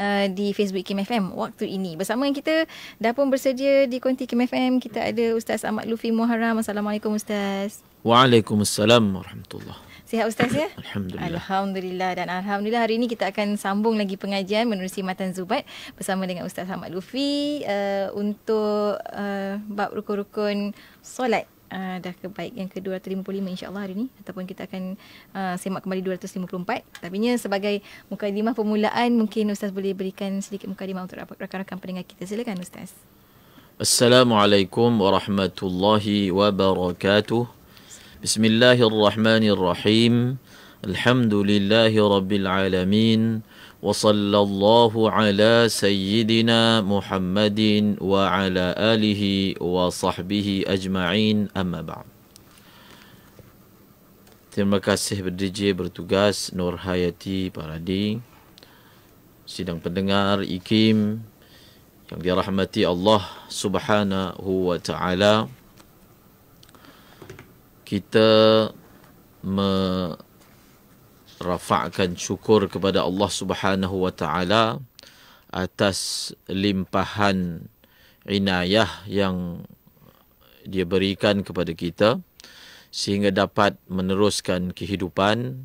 Uh, di Facebook KMFM waktu ini. Bersama kita dah pun bersedia di konti KMFM. Kita ada Ustaz Ahmad Lufi Muharram. Assalamualaikum Ustaz. Waalaikumsalam warahmatullahi Sihat Ustaz ya? Alhamdulillah. Alhamdulillah dan Alhamdulillah hari ini kita akan sambung lagi pengajian menerusi Matan Zubat bersama dengan Ustaz Ahmad Lufi uh, untuk uh, bab rukun-rukun solat uh, dah kebaik yang ke-255 insyaAllah hari ni ataupun kita akan uh, semak kembali 254 tapi sebagai mukadimah permulaan mungkin Ustaz boleh berikan sedikit mukadimah untuk rakan-rakan pendengar kita silakan Ustaz Assalamualaikum warahmatullahi wabarakatuh Bismillahirrahmanirrahim Alhamdulillahi rabbil وصلى الله على سيدنا محمد وعلى آله وصحبه أجمعين أما بعد Terima kasih berdiri bertugas Nur Hayati Paradi Sidang pendengar Ikim Yang dirahmati Allah Subhanahu Wa Ta'ala Kita me- rafa'kan syukur kepada Allah Subhanahu wa taala atas limpahan inayah yang dia berikan kepada kita sehingga dapat meneruskan kehidupan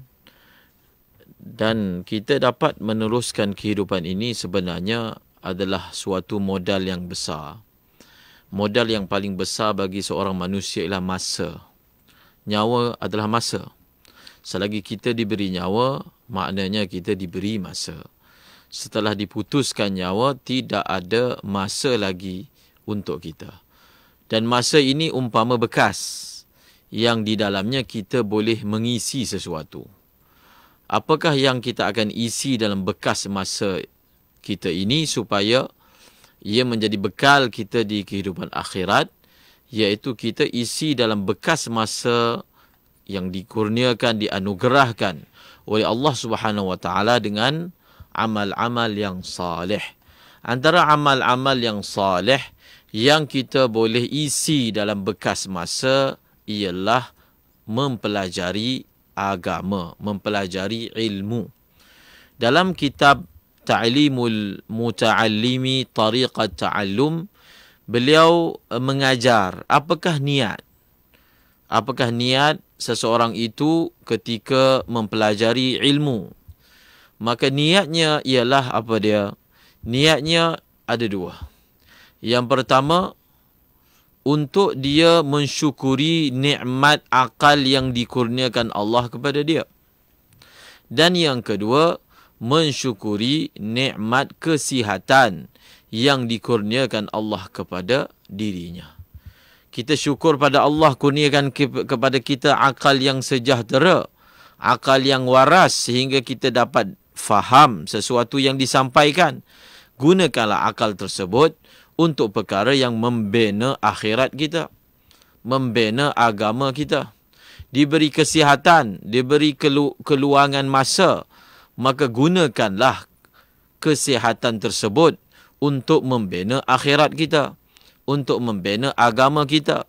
dan kita dapat meneruskan kehidupan ini sebenarnya adalah suatu modal yang besar. Modal yang paling besar bagi seorang manusia ialah masa. Nyawa adalah masa. Selagi kita diberi nyawa, maknanya kita diberi masa. Setelah diputuskan nyawa, tidak ada masa lagi untuk kita. Dan masa ini umpama bekas yang di dalamnya kita boleh mengisi sesuatu. Apakah yang kita akan isi dalam bekas masa kita ini supaya ia menjadi bekal kita di kehidupan akhirat, iaitu kita isi dalam bekas masa kita yang dikurniakan dianugerahkan oleh Allah Subhanahu wa taala dengan amal-amal yang saleh. Antara amal-amal yang saleh yang kita boleh isi dalam bekas masa ialah mempelajari agama, mempelajari ilmu. Dalam kitab Ta'limul Muta'allimi Tariqat Ta'allum beliau mengajar apakah niat apakah niat seseorang itu ketika mempelajari ilmu. Maka niatnya ialah apa dia? Niatnya ada dua. Yang pertama, untuk dia mensyukuri nikmat akal yang dikurniakan Allah kepada dia. Dan yang kedua, mensyukuri nikmat kesihatan yang dikurniakan Allah kepada dirinya kita syukur pada Allah kurniakan kepada kita akal yang sejahtera akal yang waras sehingga kita dapat faham sesuatu yang disampaikan gunakanlah akal tersebut untuk perkara yang membina akhirat kita membina agama kita diberi kesihatan diberi kelu- keluangan masa maka gunakanlah kesihatan tersebut untuk membina akhirat kita untuk membina agama kita.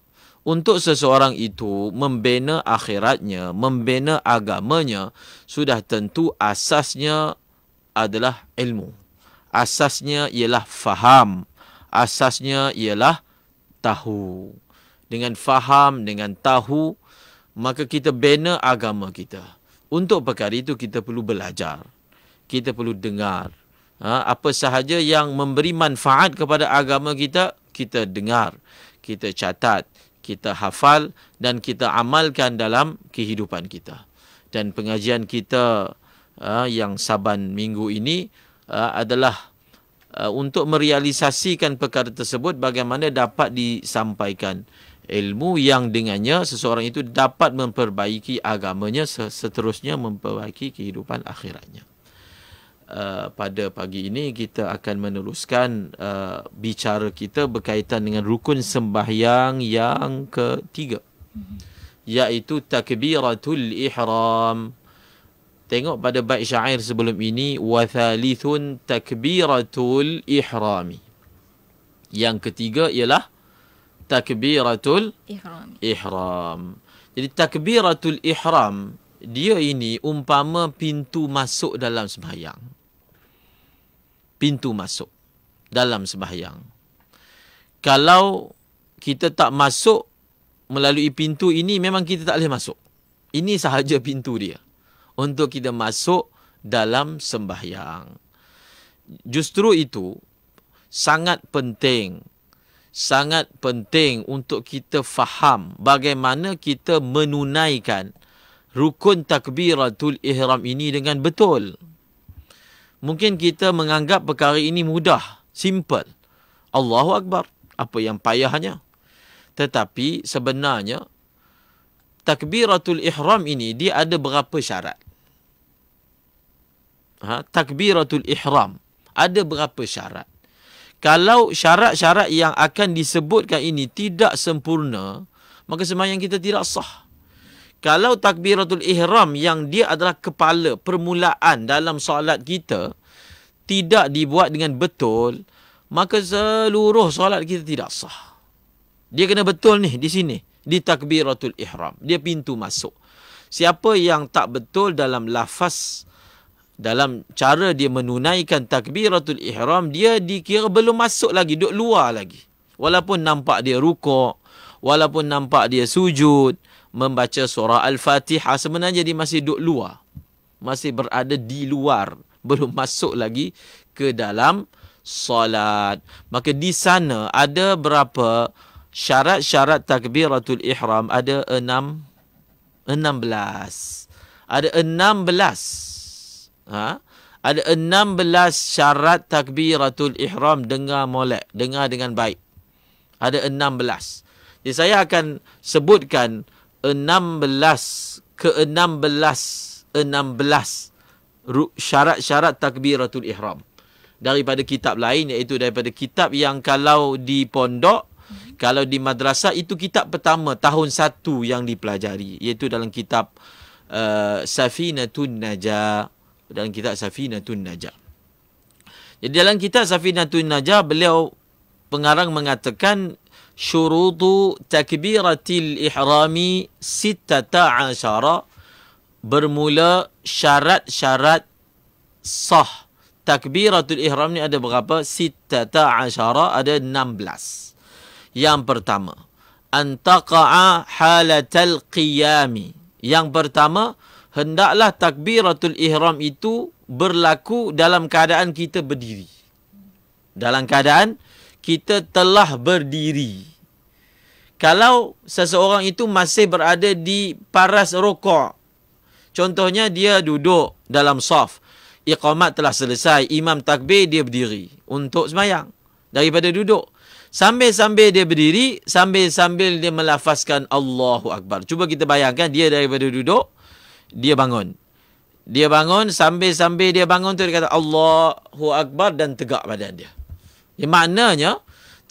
Untuk seseorang itu membina akhiratnya, membina agamanya, sudah tentu asasnya adalah ilmu. Asasnya ialah faham. Asasnya ialah tahu. Dengan faham, dengan tahu, maka kita bina agama kita. Untuk perkara itu kita perlu belajar. Kita perlu dengar. Ha, apa sahaja yang memberi manfaat kepada agama kita, kita dengar, kita catat, kita hafal dan kita amalkan dalam kehidupan kita. Dan pengajian kita uh, yang saban minggu ini uh, adalah uh, untuk merealisasikan perkara tersebut bagaimana dapat disampaikan ilmu yang dengannya seseorang itu dapat memperbaiki agamanya seterusnya memperbaiki kehidupan akhiratnya. Uh, pada pagi ini kita akan meneruskan uh, bicara kita berkaitan dengan rukun sembahyang yang ketiga mm-hmm. iaitu takbiratul ihram tengok pada bait syair sebelum ini wa thalithun takbiratul ihrami yang ketiga ialah takbiratul ihram jadi takbiratul ihram dia ini umpama pintu masuk dalam sembahyang pintu masuk dalam sembahyang. Kalau kita tak masuk melalui pintu ini memang kita tak boleh masuk. Ini sahaja pintu dia untuk kita masuk dalam sembahyang. Justru itu sangat penting sangat penting untuk kita faham bagaimana kita menunaikan rukun takbiratul ihram ini dengan betul mungkin kita menganggap perkara ini mudah, simple. Allahu Akbar, apa yang payahnya? Tetapi sebenarnya, takbiratul ihram ini, dia ada berapa syarat? Ha? Takbiratul ihram, ada berapa syarat? Kalau syarat-syarat yang akan disebutkan ini tidak sempurna, maka semayang kita tidak sah kalau takbiratul ihram yang dia adalah kepala permulaan dalam solat kita tidak dibuat dengan betul maka seluruh solat kita tidak sah dia kena betul ni di sini di takbiratul ihram dia pintu masuk siapa yang tak betul dalam lafaz dalam cara dia menunaikan takbiratul ihram dia dikira belum masuk lagi duduk luar lagi walaupun nampak dia rukuk walaupun nampak dia sujud membaca surah Al-Fatihah sebenarnya dia masih duduk luar. Masih berada di luar. Belum masuk lagi ke dalam solat. Maka di sana ada berapa syarat-syarat takbiratul ihram? Ada enam, enam belas. Ada enam belas. Ha? Ada enam belas syarat takbiratul ihram dengar molek. Dengar dengan baik. Ada enam belas. Jadi saya akan sebutkan Enam belas ke enam belas enam belas syarat-syarat takbiratul ihram daripada kitab lain iaitu daripada kitab yang kalau di pondok mm-hmm. kalau di madrasah itu kitab pertama tahun satu yang dipelajari iaitu dalam kitab uh, Safinatun Najah dalam kitab Safinatun Najah jadi dalam kitab Safinatun Najah beliau pengarang mengatakan شروط تكبيرة الإحرام ستة عشر Bermula syarat syarat sah takbiratul Ihram ni ada berapa ستة عشر ada enam belas yang pertama antaqa'a halatal qiyami yang pertama hendaklah takbiratul ihram itu berlaku dalam keadaan kita berdiri dalam keadaan kita telah berdiri. Kalau seseorang itu masih berada di paras rokok. Contohnya dia duduk dalam saf. Iqamat telah selesai. Imam takbir dia berdiri untuk semayang. Daripada duduk. Sambil-sambil dia berdiri, sambil-sambil dia melafazkan Allahu Akbar. Cuba kita bayangkan dia daripada duduk, dia bangun. Dia bangun, sambil-sambil dia bangun tu dia kata Allahu Akbar dan tegak badan dia. Ya, maknanya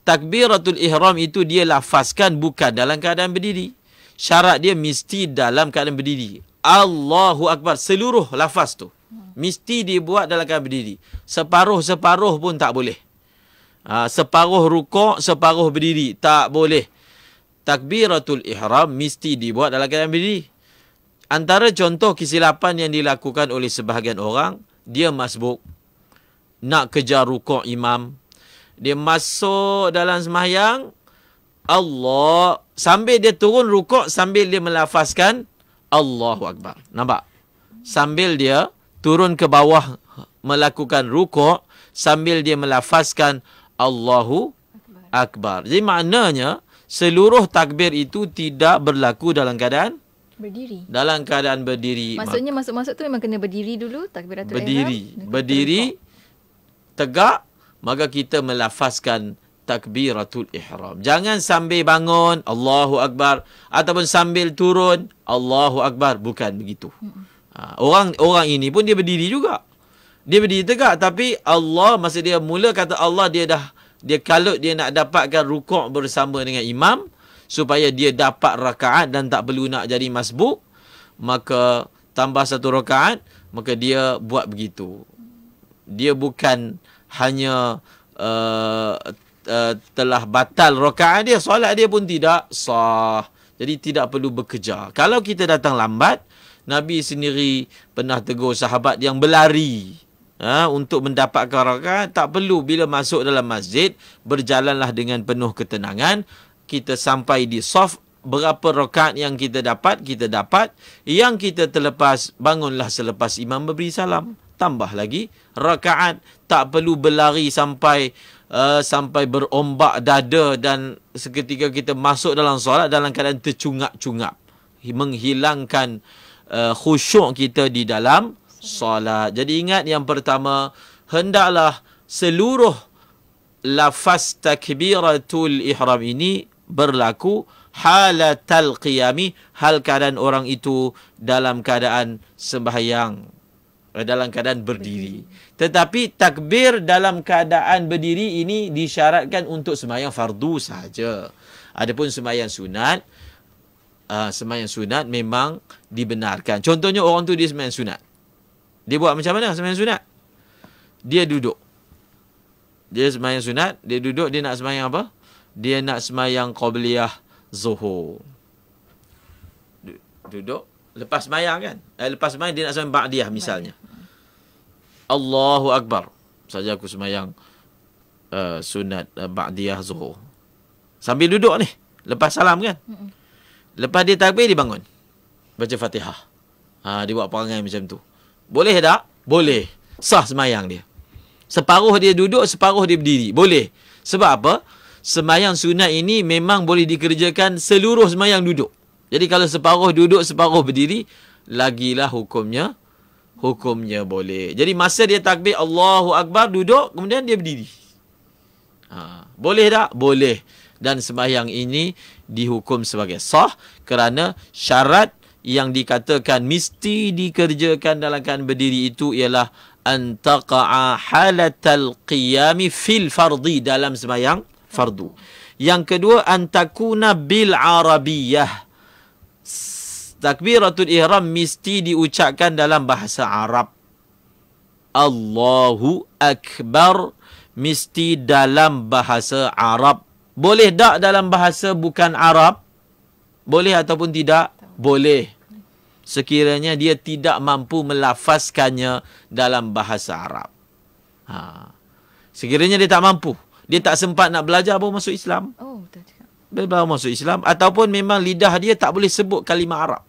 takbiratul ihram itu dia lafazkan bukan dalam keadaan berdiri. Syarat dia mesti dalam keadaan berdiri. Allahu akbar seluruh lafaz tu mesti dibuat dalam keadaan berdiri. Separuh-separuh pun tak boleh. Ha, separuh rukuk, separuh berdiri tak boleh. Takbiratul ihram mesti dibuat dalam keadaan berdiri. Antara contoh kesilapan yang dilakukan oleh sebahagian orang, dia masbuk nak kejar rukuk imam, dia masuk dalam semayang Allah sambil dia turun rukuk sambil dia melafazkan Allahu akbar nampak sambil dia turun ke bawah melakukan rukuk sambil dia melafazkan Allahu akbar jadi maknanya seluruh takbir itu tidak berlaku dalam keadaan berdiri dalam keadaan berdiri maksudnya masuk-masuk tu memang kena berdiri dulu takbiratul ihram berdiri berdiri tegak maka kita melafazkan takbiratul ihram. Jangan sambil bangun, Allahu Akbar, ataupun sambil turun, Allahu Akbar. Bukan begitu. Ah, orang orang ini pun dia berdiri juga. Dia berdiri tegak tapi Allah masa dia mula kata Allah dia dah dia kalut dia nak dapatkan rukuk bersama dengan imam supaya dia dapat rakaat dan tak perlu nak jadi masbuk maka tambah satu rakaat maka dia buat begitu. Dia bukan hanya uh, uh, telah batal rakaat dia solat dia pun tidak sah jadi tidak perlu bekerja. kalau kita datang lambat nabi sendiri pernah tegur sahabat yang berlari Ha, untuk mendapatkan rakaat tak perlu bila masuk dalam masjid berjalanlah dengan penuh ketenangan kita sampai di saf berapa rakaat yang kita dapat kita dapat yang kita terlepas bangunlah selepas imam memberi salam tambah lagi rakaat tak perlu berlari sampai uh, sampai berombak dada dan seketika kita masuk dalam solat dalam keadaan tercungap-cungap menghilangkan uh, khusyuk kita di dalam solat. Jadi ingat yang pertama hendaklah seluruh lafaz takbiratul ihram ini berlaku halatul qiyami hal keadaan orang itu dalam keadaan sembahyang. Eh, dalam keadaan berdiri. Tetapi takbir dalam keadaan berdiri ini disyaratkan untuk semayang fardu sahaja. Adapun semayang sunat, uh, eh, sembahyang sunat memang dibenarkan. Contohnya orang tu dia sembahyang sunat. Dia buat macam mana sembahyang sunat? Dia duduk. Dia semayang sunat, dia duduk, dia nak semayang apa? Dia nak semayang qabliyah zuhur. Duduk, lepas semayang kan? Eh, lepas semayang dia nak semayang ba'diyah misalnya. Allahu Akbar saja aku semayang uh, sunat uh, ba'diyah zuhur. Sambil duduk ni. Lepas salam kan? Lepas dia takbir, dia bangun. Baca fatihah. Ha, dia buat perangai macam tu. Boleh tak? Boleh. Sah semayang dia. Separuh dia duduk, separuh dia berdiri. Boleh. Sebab apa? Semayang sunat ini memang boleh dikerjakan seluruh semayang duduk. Jadi kalau separuh duduk, separuh berdiri, lagilah hukumnya hukumnya boleh. Jadi masa dia takbir Allahu Akbar duduk kemudian dia berdiri. Ha, boleh tak? Boleh. Dan sembahyang ini dihukum sebagai sah kerana syarat yang dikatakan mesti dikerjakan dalam keadaan berdiri itu ialah antaqa'a halatal qiyami fil fardhi dalam sembahyang fardu. Yang kedua antakuna bil arabiyah takbiratul ihram mesti diucapkan dalam bahasa Arab. Allahu Akbar mesti dalam bahasa Arab. Boleh tak dalam bahasa bukan Arab? Boleh ataupun tidak? Boleh. Sekiranya dia tidak mampu melafazkannya dalam bahasa Arab. Ha. Sekiranya dia tak mampu. Dia tak sempat nak belajar baru masuk Islam. Oh, betul juga. Baru masuk Islam. Ataupun memang lidah dia tak boleh sebut kalimah Arab.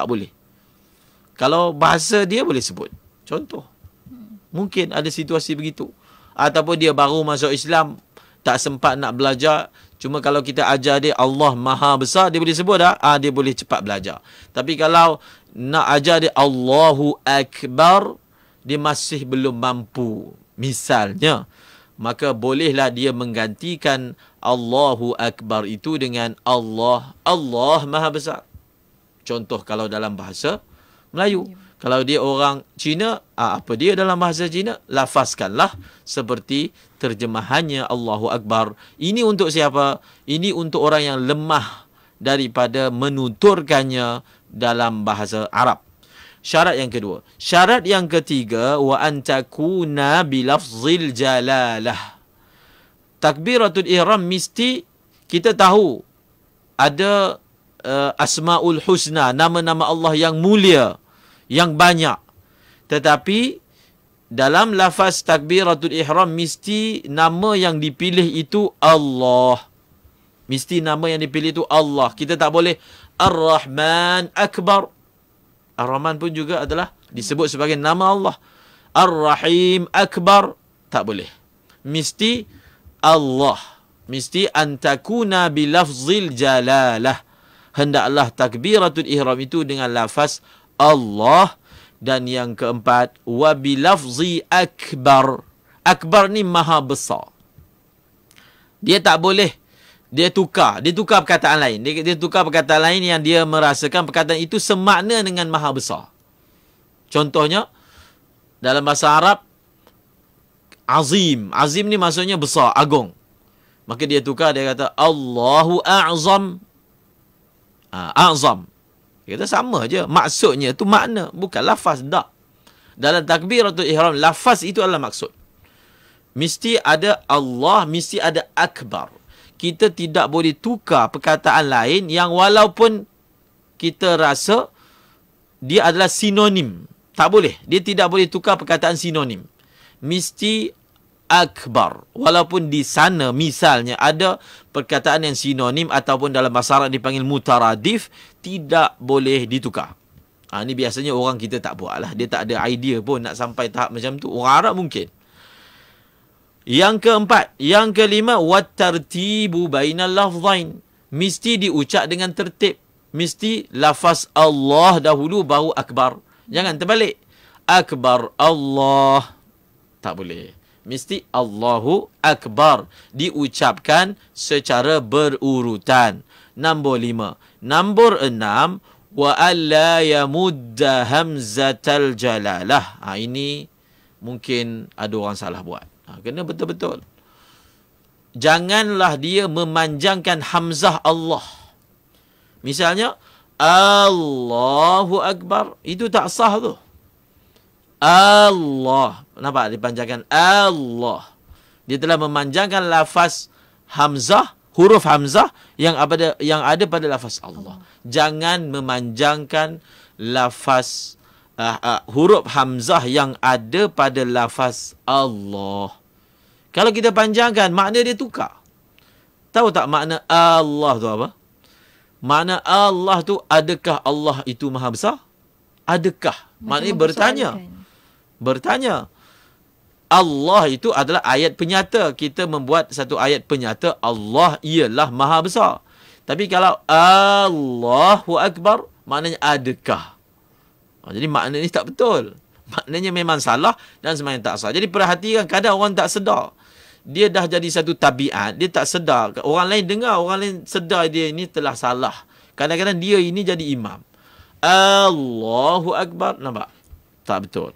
Tak boleh. Kalau bahasa dia boleh sebut. Contoh. Mungkin ada situasi begitu. Ataupun dia baru masuk Islam. Tak sempat nak belajar. Cuma kalau kita ajar dia Allah Maha Besar. Dia boleh sebut tak? Ah, dia boleh cepat belajar. Tapi kalau nak ajar dia Allahu Akbar. Dia masih belum mampu. Misalnya. Maka bolehlah dia menggantikan Allahu Akbar itu dengan Allah. Allah Maha Besar contoh kalau dalam bahasa Melayu. Ya. Kalau dia orang Cina, ah, apa dia dalam bahasa Cina? Lafazkanlah seperti terjemahannya Allahu Akbar. Ini untuk siapa? Ini untuk orang yang lemah daripada menuturkannya dalam bahasa Arab. Syarat yang kedua. Syarat yang ketiga, wa antakuna bilafzil jalalah. Takbiratul ihram mesti kita tahu ada uh, asmaul husna nama-nama Allah yang mulia yang banyak tetapi dalam lafaz takbiratul ihram mesti nama yang dipilih itu Allah mesti nama yang dipilih itu Allah kita tak boleh ar-rahman akbar ar-rahman pun juga adalah disebut sebagai nama Allah ar-rahim akbar tak boleh mesti Allah mesti antakuna bilafzil jalalah hendaklah takbiratul ihram itu dengan lafaz Allah dan yang keempat wabilafzi akbar akbar ni maha besar dia tak boleh dia tukar dia tukar perkataan lain dia, dia tukar perkataan lain yang dia merasakan perkataan itu semakna dengan maha besar contohnya dalam bahasa Arab azim azim ni maksudnya besar agung maka dia tukar dia kata Allahu a'zam Ha, azam. Kita sama je. Maksudnya tu makna. Bukan lafaz. Tak. Dalam takbir atau ihram, lafaz itu adalah maksud. Mesti ada Allah, mesti ada akbar. Kita tidak boleh tukar perkataan lain yang walaupun kita rasa dia adalah sinonim. Tak boleh. Dia tidak boleh tukar perkataan sinonim. Mesti akbar. Walaupun di sana misalnya ada perkataan yang sinonim ataupun dalam bahasa Arab dipanggil mutaradif, tidak boleh ditukar. Ha, ini biasanya orang kita tak buat lah. Dia tak ada idea pun nak sampai tahap macam tu. Orang Arab mungkin. Yang keempat. Yang kelima. Wattartibu baina lafzain. Mesti diucap dengan tertib. Mesti lafaz Allah dahulu baru akbar. Jangan terbalik. Akbar Allah. Tak boleh mesti Allahu Akbar diucapkan secara berurutan. Nombor lima. Nombor enam. Wa alla yamudda hamzatal jalalah. Ha, ini mungkin ada orang salah buat. Ha, kena betul-betul. Janganlah dia memanjangkan hamzah Allah. Misalnya, Allahu Akbar. Itu tak sah tu. Allah. Nampak dipanjangkan Allah. Dia telah memanjangkan lafaz hamzah, huruf hamzah yang ada yang ada pada lafaz Allah. Jangan memanjangkan lafaz uh, uh, huruf hamzah yang ada pada lafaz Allah. Kalau kita panjangkan, makna dia tukar. Tahu tak makna Allah tu apa? Mana Allah tu adakah Allah itu maha besar? Adakah? Maknanya bertanya. Kan? bertanya. Allah itu adalah ayat penyata. Kita membuat satu ayat penyata. Allah ialah maha besar. Tapi kalau Allahu Akbar, maknanya adakah? Ah, jadi makna ini tak betul. Maknanya memang salah dan semuanya tak sah. Jadi perhatikan kadang orang tak sedar. Dia dah jadi satu tabiat. Dia tak sedar. Orang lain dengar, orang lain sedar dia ini telah salah. Kadang-kadang dia ini jadi imam. Allahu Akbar. Nampak? Tak betul.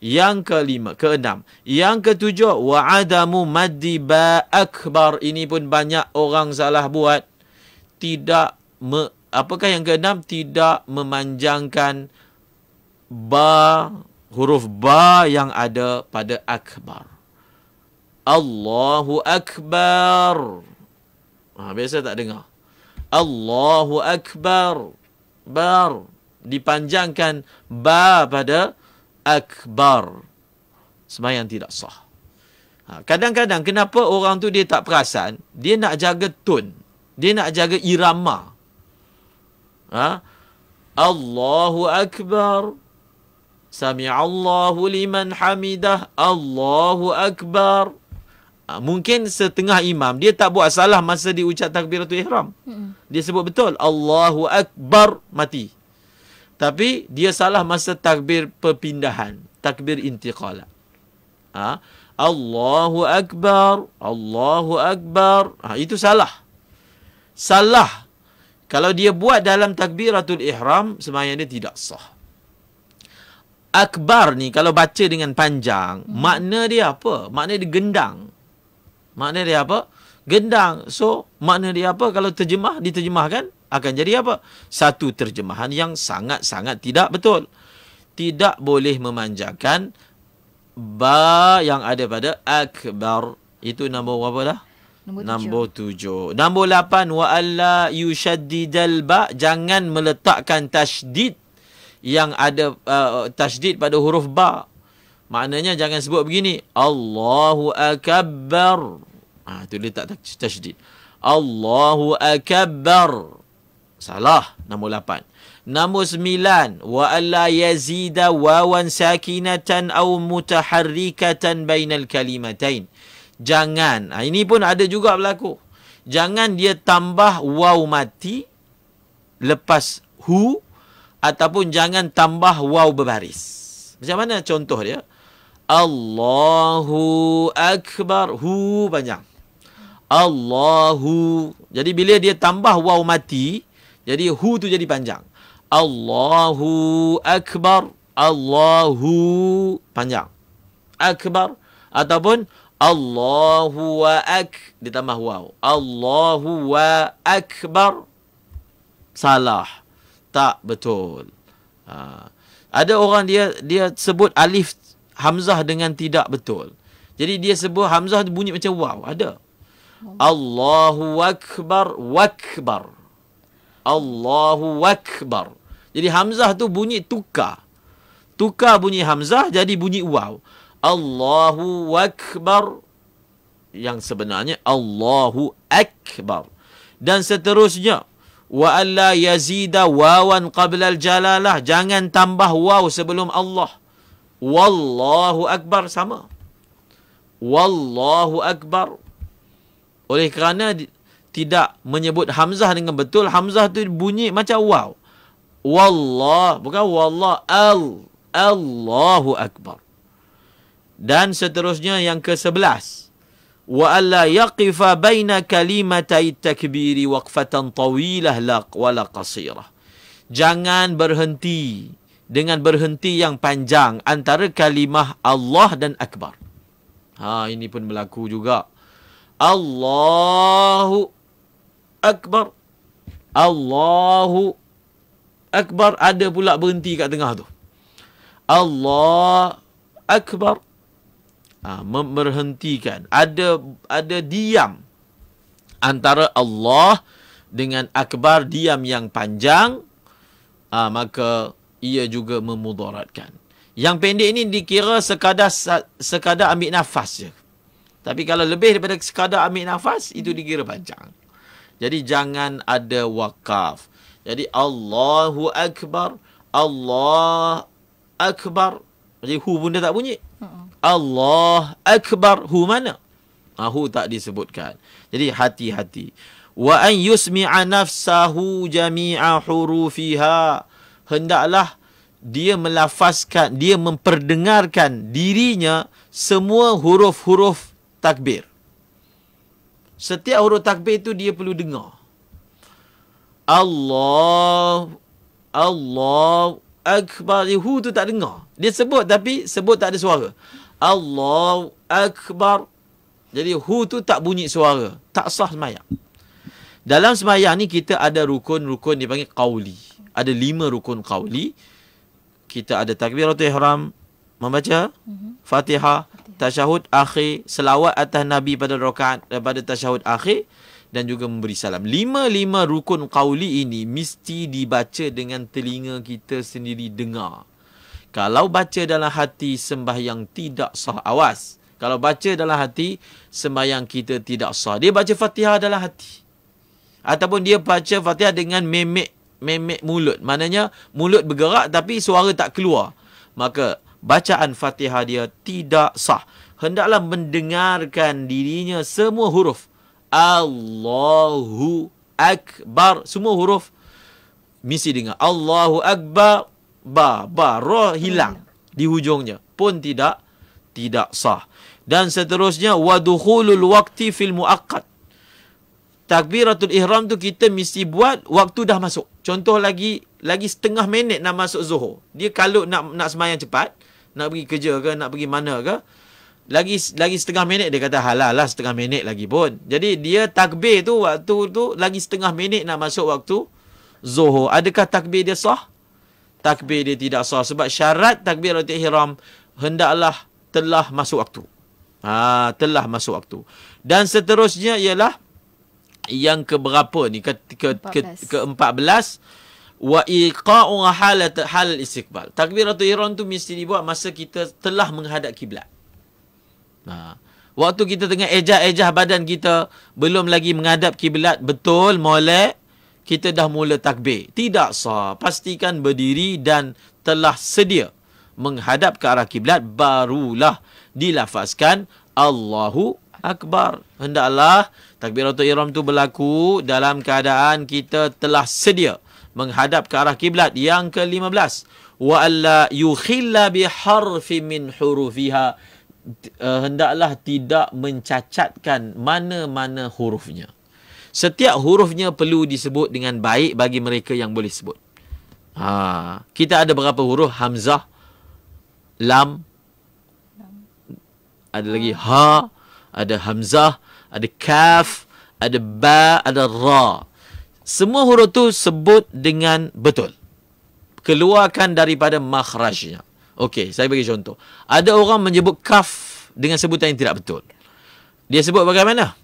Yang kelima, keenam. Yang ketujuh, wa'adamu madiba akbar. Ini pun banyak orang salah buat. Tidak, me, apakah yang keenam? Tidak memanjangkan ba, huruf ba yang ada pada akbar. Allahu akbar. Ha, biasa tak dengar. Allahu akbar. Bar. Dipanjangkan ba pada akbar akbar semayang tidak sah ha, kadang-kadang kenapa orang tu dia tak perasan dia nak jaga tun dia nak jaga irama ha? Allahu akbar sami Allahu liman hamidah Allahu akbar ha, mungkin setengah imam dia tak buat salah masa diucap takbiratul ihram hmm. dia sebut betul Allahu akbar mati tapi dia salah masa takbir perpindahan, takbir intiqala. Ha? Allahu Akbar, Allahu Akbar. Ha, itu salah. Salah. Kalau dia buat dalam takbiratul ihram, semayang dia tidak sah. Akbar ni kalau baca dengan panjang, hmm. makna dia apa? Makna dia gendang. Makna dia apa? Gendang. So, makna dia apa? Kalau terjemah, diterjemahkan, akan jadi apa? Satu terjemahan yang sangat-sangat tidak betul. Tidak boleh memanjakan ba yang ada pada akbar. Itu nombor berapa dah? Nombor tujuh. Nombor lapan. Wa yushadidal ba. Jangan meletakkan tashdid yang ada uh, tashdid pada huruf ba. Maknanya jangan sebut begini. Allahu akbar. Ah ha, tu letak tashdid. Allahu akbar. Salah nombor 8. Nombor 9 wa alla yazida wawan sakinatan aw mutaharrikatan bainal kalimatain. Jangan. Ha, ini pun ada juga berlaku. Jangan dia tambah waw mati lepas hu ataupun jangan tambah waw berbaris. Macam mana contoh dia? Allahu akbar hu panjang. Allahu. Jadi bila dia tambah waw mati, jadi hu tu jadi panjang. Allahu akbar. Allahu panjang. Akbar ataupun Allahu wa ak ditambah waw. Allahu wa akbar. Salah. Tak betul. Ha. Ada orang dia dia sebut alif hamzah dengan tidak betul. Jadi dia sebut hamzah bunyi macam waw. Ada. Oh. Allahu akbar wakbar. Allahu Akbar. Jadi Hamzah tu bunyi tukar. Tukar bunyi Hamzah jadi bunyi waw. Allahu Akbar. Yang sebenarnya Allahu Akbar. Dan seterusnya. Wa alla yazida wawan qabla al Jangan tambah waw sebelum Allah. Wallahu Akbar sama. Wallahu Akbar. Oleh kerana tidak menyebut Hamzah dengan betul, Hamzah tu bunyi macam wow. Wallah, bukan wallah, al, Allahu Akbar. Dan seterusnya yang ke sebelas. Wa alla yaqifa baina kalimatai takbiri waqfatan tawilah laq wala qasirah. Jangan berhenti dengan berhenti yang panjang antara kalimah Allah dan Akbar. Ha, ini pun berlaku juga. Allahu Akbar Allahu Akbar ada pula berhenti kat tengah tu Allah Akbar ha, Memberhentikan Ada ada diam Antara Allah Dengan Akbar diam yang panjang ha, Maka Ia juga memudaratkan Yang pendek ni dikira sekadar Sekadar ambil nafas je Tapi kalau lebih daripada sekadar ambil nafas Itu dikira panjang jadi jangan ada wakaf. Jadi Allahu Akbar, Allah Akbar. Jadi hu pun dia tak bunyi. Allah Akbar hu mana? Ahu ha, tak disebutkan. Jadi hati-hati. Wa an yusmi'a nafsahu jami'a hurufiha. Hendaklah dia melafazkan, dia memperdengarkan dirinya semua huruf-huruf takbir. Setiap huruf takbir itu dia perlu dengar. Allah Allah akbar hu tu tak dengar. Dia sebut tapi sebut tak ada suara. Allah akbar. Jadi hu itu tak bunyi suara. Tak sah semayang. Dalam semayang ni kita ada rukun-rukun dipanggil qauli. Ada lima rukun qauli. Kita ada takbiratul ihram, membaca mm-hmm. Fatihah, tasyahud akhir, selawat atas Nabi pada rakaat eh, pada tasyahud akhir dan juga memberi salam. Lima-lima rukun qauli ini mesti dibaca dengan telinga kita sendiri dengar. Kalau baca dalam hati sembahyang tidak sah awas. Kalau baca dalam hati sembahyang kita tidak sah. Dia baca Fatihah dalam hati. Ataupun dia baca Fatihah dengan memek memek mulut. Maknanya mulut bergerak tapi suara tak keluar. Maka bacaan fatihah dia tidak sah. Hendaklah mendengarkan dirinya semua huruf. Allahu Akbar. Semua huruf mesti dengar. Allahu Akbar. Ba, ba, ra hilang di hujungnya. Pun tidak, tidak sah. Dan seterusnya, wadukhulul wakti fil muakkad. Takbiratul ihram tu kita mesti buat waktu dah masuk. Contoh lagi, lagi setengah minit nak masuk zuhur. Dia kalau nak nak semayang cepat, nak pergi kerja ke nak pergi mana ke lagi lagi setengah minit dia kata halal lah setengah minit lagi pun jadi dia takbir tu waktu tu lagi setengah minit nak masuk waktu zuhur adakah takbir dia sah takbir dia tidak sah sebab syarat takbir roti ihram hendaklah telah masuk waktu ha telah masuk waktu dan seterusnya ialah yang keberapa ni ke ke ke, ke, ke 14 wa iqa'u halat hal istiqbal. Takbiratul ihram tu mesti dibuat masa kita telah menghadap kiblat. Ha. Waktu kita tengah ejah-ejah badan kita belum lagi menghadap kiblat betul molek kita dah mula takbir. Tidak sah. Pastikan berdiri dan telah sedia menghadap ke arah kiblat barulah dilafazkan Allahu akbar. Hendaklah takbiratul ihram tu berlaku dalam keadaan kita telah sedia menghadap ke arah kiblat yang ke-15 wa alla yukhilla bi harfi min hurufiha eh, hendaklah tidak mencacatkan mana-mana hurufnya setiap hurufnya perlu disebut dengan baik bagi mereka yang boleh sebut ha kita ada berapa huruf hamzah lam ada lagi ha ada hamzah ada kaf ada ba ada ra semua huruf tu sebut dengan betul. Keluarkan daripada makhrajnya. Okey, saya bagi contoh. Ada orang menyebut kaf dengan sebutan yang tidak betul. Dia sebut bagaimana?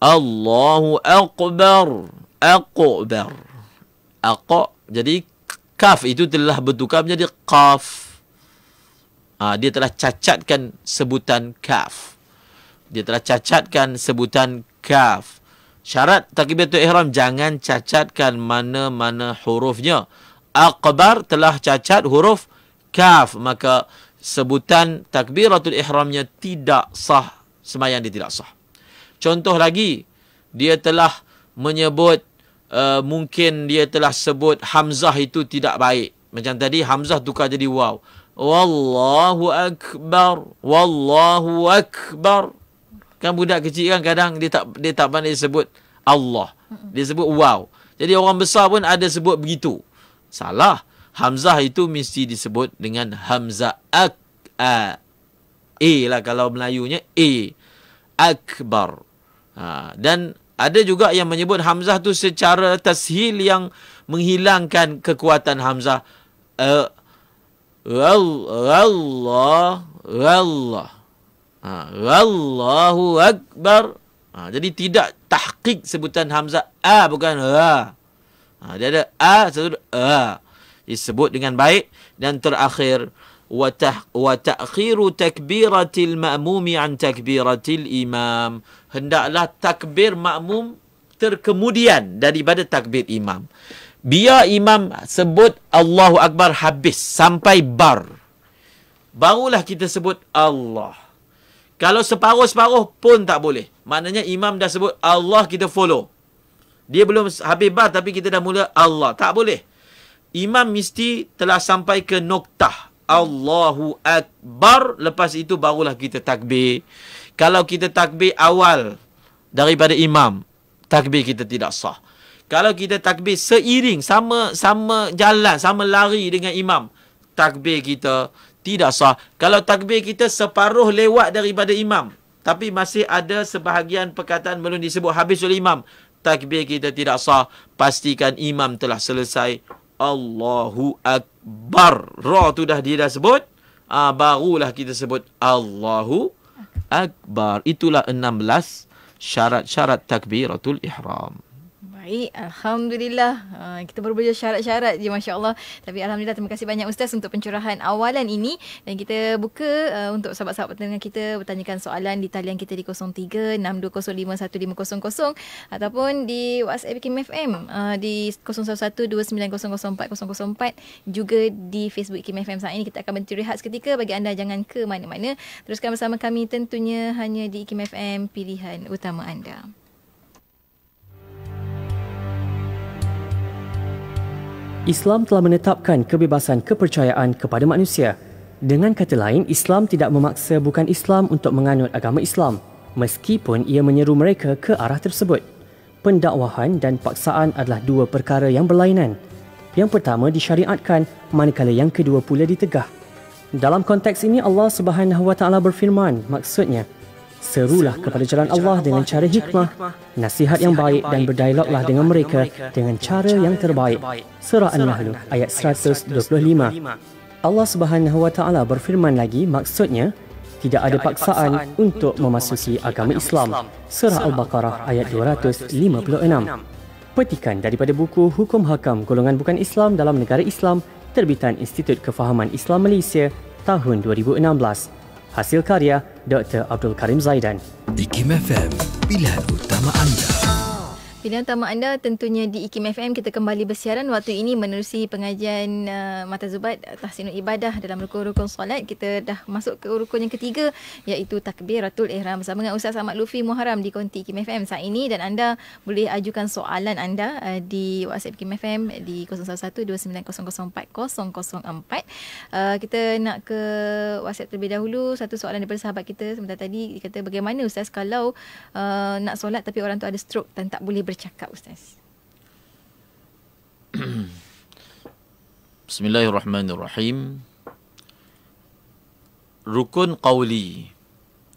Allahu Akbar. Akbar. Aqo. Jadi, kaf itu telah bertukar menjadi kaf. Ha, dia telah cacatkan sebutan kaf. Dia telah cacatkan sebutan kaf. Syarat takbiratul ihram jangan cacatkan mana-mana hurufnya. Akbar telah cacat huruf kaf maka sebutan takbiratul ihramnya tidak sah semayan dia tidak sah. Contoh lagi dia telah menyebut uh, mungkin dia telah sebut hamzah itu tidak baik. Macam tadi hamzah tukar jadi waw. Wallahu akbar. Wallahu akbar kan budak kecil kan kadang dia tak dia tak pandai sebut Allah. Dia sebut wow. Jadi orang besar pun ada sebut begitu. Salah. Hamzah itu mesti disebut dengan Hamzah Ak A. A lah kalau Melayunya A. Akbar. Ha. dan ada juga yang menyebut Hamzah tu secara tashil yang menghilangkan kekuatan Hamzah. Uh, Allah, Allah, Ha, Allahu Akbar. Ha, jadi tidak tahqiq sebutan Hamzah A bukan Ha. ha dia ada A satu A. Disebut dengan baik dan terakhir wa ta'khiru takbiratil ma'mumi an takbiratil imam. Hendaklah takbir ma'mum terkemudian daripada takbir imam. Biar imam sebut Allahu Akbar habis sampai bar. Barulah kita sebut Allah. Kalau separuh-separuh pun tak boleh. Maknanya imam dah sebut Allah kita follow. Dia belum habis bar tapi kita dah mula Allah. Tak boleh. Imam mesti telah sampai ke noktah. Allahu Akbar. Lepas itu barulah kita takbir. Kalau kita takbir awal daripada imam, takbir kita tidak sah. Kalau kita takbir seiring, sama sama jalan, sama lari dengan imam, takbir kita tidak sah kalau takbir kita separuh lewat daripada imam tapi masih ada sebahagian perkataan belum disebut habis oleh imam takbir kita tidak sah pastikan imam telah selesai Allahu akbar ra tu dah dia dah sebut ah ha, barulah kita sebut Allahu akbar itulah belas syarat-syarat takbiratul ihram Baik, Alhamdulillah. Ha, kita baru belajar syarat-syarat je, Masya Allah. Tapi Alhamdulillah, terima kasih banyak Ustaz untuk pencurahan awalan ini. Dan kita buka uh, untuk sahabat-sahabat pertandingan kita bertanyakan soalan di talian kita di 0362051500 ataupun di WhatsApp Bikin FM uh, di 0112900404 juga di Facebook Bikin FM saat ini. Kita akan berhenti rehat seketika bagi anda jangan ke mana-mana. Teruskan bersama kami tentunya hanya di Bikin FM, pilihan utama anda. Islam telah menetapkan kebebasan kepercayaan kepada manusia. Dengan kata lain, Islam tidak memaksa bukan Islam untuk menganut agama Islam, meskipun ia menyeru mereka ke arah tersebut. Pendakwahan dan paksaan adalah dua perkara yang berlainan. Yang pertama disyariatkan, manakala yang kedua pula ditegah. Dalam konteks ini Allah Subhanahu Wa Taala berfirman, maksudnya Serulah kepada jalan Allah dengan cara hikmah, nasihat yang baik dan berdialoglah dengan mereka lah dengan cara yang terbaik. Surah An-Nahl ayat 125. Allah Subhanahu Wa Taala berfirman lagi maksudnya tidak ada paksaan untuk memasuki agama Islam. Surah Al-Baqarah ayat 256. Petikan daripada buku Hukum Hakam Golongan Bukan Islam dalam Negara Islam terbitan Institut Kefahaman Islam Malaysia tahun 2016. Hasil karya Dr. Abdul Karim Zaidan. Ikim FM, pilihan utama anda. Pilihan utama anda tentunya di IKIM FM kita kembali bersiaran waktu ini menerusi pengajian uh, Mata Zubat uh, Tahsinul Ibadah dalam rukun-rukun solat. Kita dah masuk ke rukun yang ketiga iaitu Takbiratul Ihram bersama dengan Ustaz Ahmad Lufi Muharram di konti IKIM FM saat ini dan anda boleh ajukan soalan anda uh, di WhatsApp IKIM FM di 011-2904-004. Uh, kita nak ke WhatsApp terlebih dahulu satu soalan daripada sahabat kita sebentar tadi. Dia kata bagaimana Ustaz kalau uh, nak solat tapi orang tu ada stroke dan tak boleh bercakap ustaz. Bismillahirrahmanirrahim. Rukun qawli.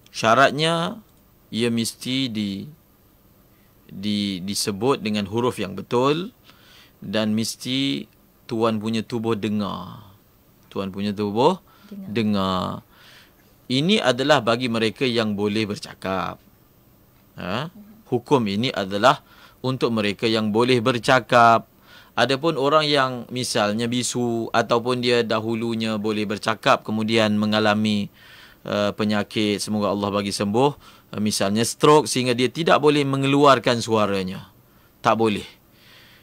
Syaratnya ia mesti di di disebut dengan huruf yang betul dan mesti tuan punya tubuh dengar. Tuan punya tubuh dengar. dengar. Ini adalah bagi mereka yang boleh bercakap. Ha? Hukum ini adalah untuk mereka yang boleh bercakap. Adapun orang yang misalnya bisu ataupun dia dahulunya boleh bercakap kemudian mengalami uh, penyakit semoga Allah bagi sembuh uh, misalnya stroke sehingga dia tidak boleh mengeluarkan suaranya tak boleh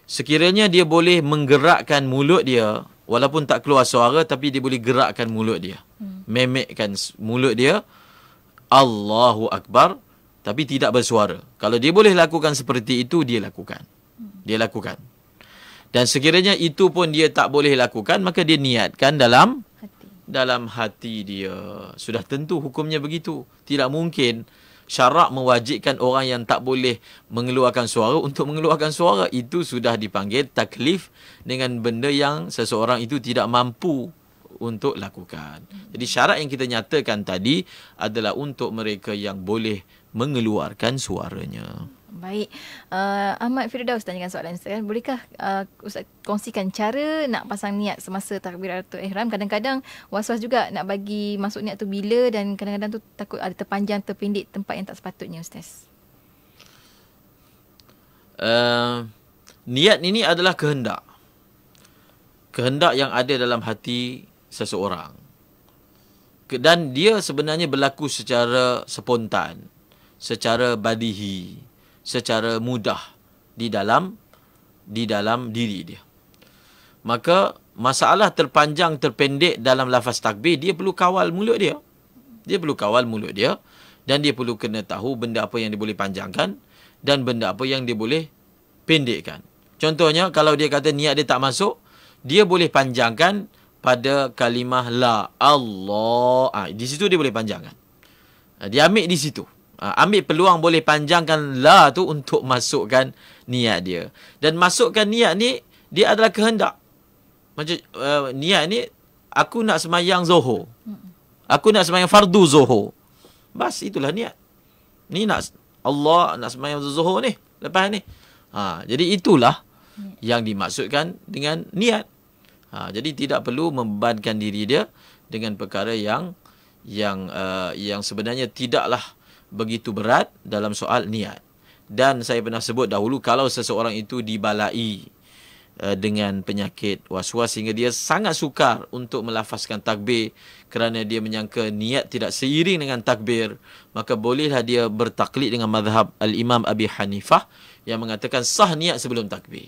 sekiranya dia boleh menggerakkan mulut dia walaupun tak keluar suara tapi dia boleh gerakkan mulut dia hmm. memekkan mulut dia Allahu akbar tapi tidak bersuara. Kalau dia boleh lakukan seperti itu, dia lakukan. Dia lakukan. Dan sekiranya itu pun dia tak boleh lakukan, maka dia niatkan dalam hati. dalam hati dia. Sudah tentu hukumnya begitu. Tidak mungkin syarak mewajibkan orang yang tak boleh mengeluarkan suara untuk mengeluarkan suara. Itu sudah dipanggil taklif dengan benda yang seseorang itu tidak mampu untuk lakukan. Jadi syarat yang kita nyatakan tadi adalah untuk mereka yang boleh mengeluarkan suaranya. Baik. Uh, Ahmad Firdaus tanyakan soalan Instagram. Bolehkah uh, Ustaz kongsikan cara nak pasang niat semasa takbiratul ihram? Kadang-kadang was-was juga nak bagi masuk niat tu bila dan kadang-kadang tu takut ada terpanjang, terpendek tempat yang tak sepatutnya Ustaz. Uh, niat ini adalah kehendak. Kehendak yang ada dalam hati seseorang. Dan dia sebenarnya berlaku secara spontan secara badihi secara mudah di dalam di dalam diri dia maka masalah terpanjang terpendek dalam lafaz takbir dia perlu kawal mulut dia dia perlu kawal mulut dia dan dia perlu kena tahu benda apa yang dia boleh panjangkan dan benda apa yang dia boleh pendekkan contohnya kalau dia kata niat dia tak masuk dia boleh panjangkan pada kalimah la Allah ha, di situ dia boleh panjangkan ah, dia ambil di situ Uh, ambil peluang boleh panjangkan la tu untuk masukkan niat dia. Dan masukkan niat ni, dia adalah kehendak. Macam uh, niat ni, aku nak semayang zuhur. Aku nak semayang fardu zuhur. Bas, itulah niat. Ni nak Allah nak semayang zuhur ni. Lepas ni. Ha, jadi itulah yang dimaksudkan dengan niat. Ha, jadi tidak perlu membebankan diri dia dengan perkara yang yang uh, yang sebenarnya tidaklah uh, begitu berat dalam soal niat. Dan saya pernah sebut dahulu kalau seseorang itu dibalai eh, dengan penyakit waswas sehingga dia sangat sukar untuk melafazkan takbir kerana dia menyangka niat tidak seiring dengan takbir maka bolehlah dia bertaklid dengan mazhab al-Imam Abi Hanifah yang mengatakan sah niat sebelum takbir.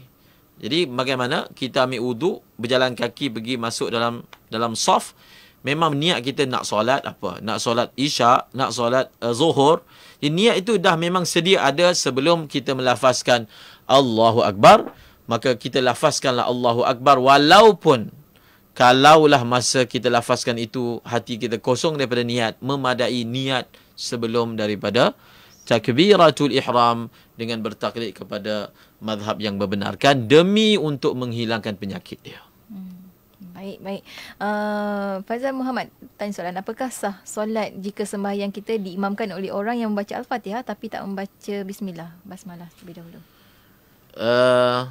Jadi bagaimana kita ambil wuduk berjalan kaki pergi masuk dalam dalam saf memang niat kita nak solat apa nak solat isyak nak solat uh, zuhur ya, niat itu dah memang sedia ada sebelum kita melafazkan Allahu akbar maka kita lafazkanlah Allahu akbar walaupun kalaulah masa kita lafazkan itu hati kita kosong daripada niat memadai niat sebelum daripada takbiratul ihram dengan bertaklid kepada madhab yang membenarkan demi untuk menghilangkan penyakit dia Baik, baik. Uh, eh, Fazal Muhammad tanya soalan. Apakah sah solat jika sembahyang kita diimamkan oleh orang yang membaca Al-Fatihah tapi tak membaca Bismillah, Basmalah terlebih dahulu? Uh,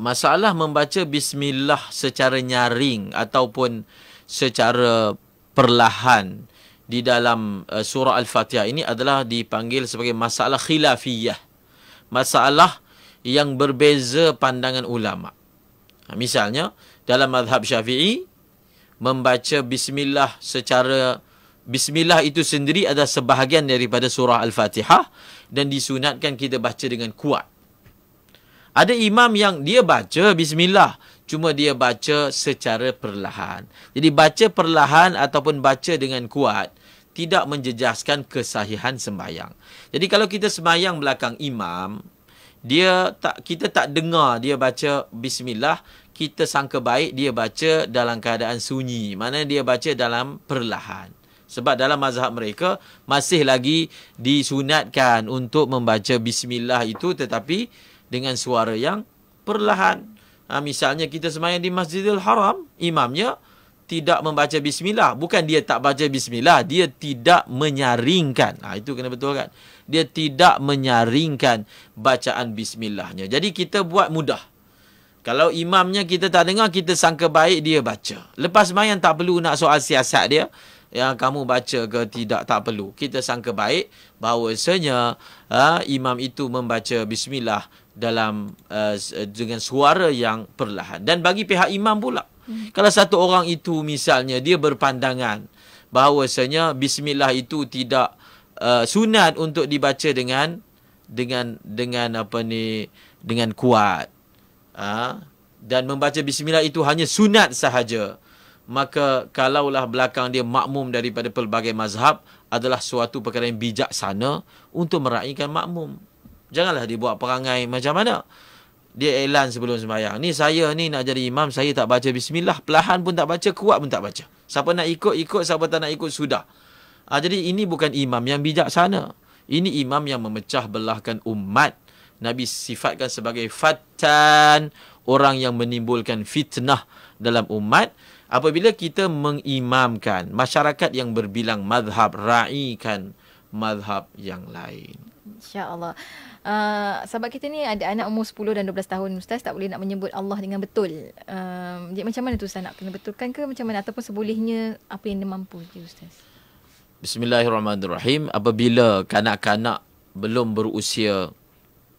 masalah membaca Bismillah secara nyaring ataupun secara perlahan di dalam uh, surah Al-Fatihah ini adalah dipanggil sebagai masalah khilafiyah. Masalah yang berbeza pandangan ulama. Misalnya, dalam mazhab syafi'i membaca bismillah secara bismillah itu sendiri adalah sebahagian daripada surah al-fatihah dan disunatkan kita baca dengan kuat ada imam yang dia baca bismillah cuma dia baca secara perlahan jadi baca perlahan ataupun baca dengan kuat tidak menjejaskan kesahihan sembahyang. Jadi kalau kita sembahyang belakang imam, dia tak kita tak dengar dia baca bismillah, kita sangka baik dia baca dalam keadaan sunyi. Maksudnya dia baca dalam perlahan. Sebab dalam mazhab mereka masih lagi disunatkan untuk membaca bismillah itu tetapi dengan suara yang perlahan. Ha, misalnya kita semayang di Masjidil Haram, imamnya tidak membaca bismillah. Bukan dia tak baca bismillah, dia tidak menyaringkan. Ha, itu kena betul kan? Dia tidak menyaringkan bacaan bismillahnya. Jadi kita buat mudah. Kalau imamnya kita tak dengar, kita sangka baik dia baca. Lepas main tak perlu nak soal siasat dia. Ya, kamu baca ke tidak, tak perlu. Kita sangka baik bahawasanya ha, imam itu membaca bismillah dalam uh, dengan suara yang perlahan. Dan bagi pihak imam pula. Hmm. Kalau satu orang itu misalnya dia berpandangan bahawasanya bismillah itu tidak uh, sunat untuk dibaca dengan dengan dengan apa ni dengan kuat ha, dan membaca bismillah itu hanya sunat sahaja maka kalaulah belakang dia makmum daripada pelbagai mazhab adalah suatu perkara yang bijaksana untuk meraihkan makmum janganlah dibuat buat perangai macam mana dia elan sebelum sembahyang ni saya ni nak jadi imam saya tak baca bismillah pelahan pun tak baca kuat pun tak baca siapa nak ikut ikut siapa tak nak ikut sudah ha, jadi ini bukan imam yang bijaksana ini imam yang memecah belahkan umat Nabi sifatkan sebagai fatan orang yang menimbulkan fitnah dalam umat apabila kita mengimamkan masyarakat yang berbilang mazhab raikan mazhab yang lain insyaallah Uh, sahabat kita ni ada anak umur 10 dan 12 tahun Ustaz tak boleh nak menyebut Allah dengan betul uh, um, Jadi macam mana tu Ustaz nak kena betulkan ke Macam mana ataupun sebolehnya Apa yang dia mampu je Ustaz Bismillahirrahmanirrahim Apabila kanak-kanak belum berusia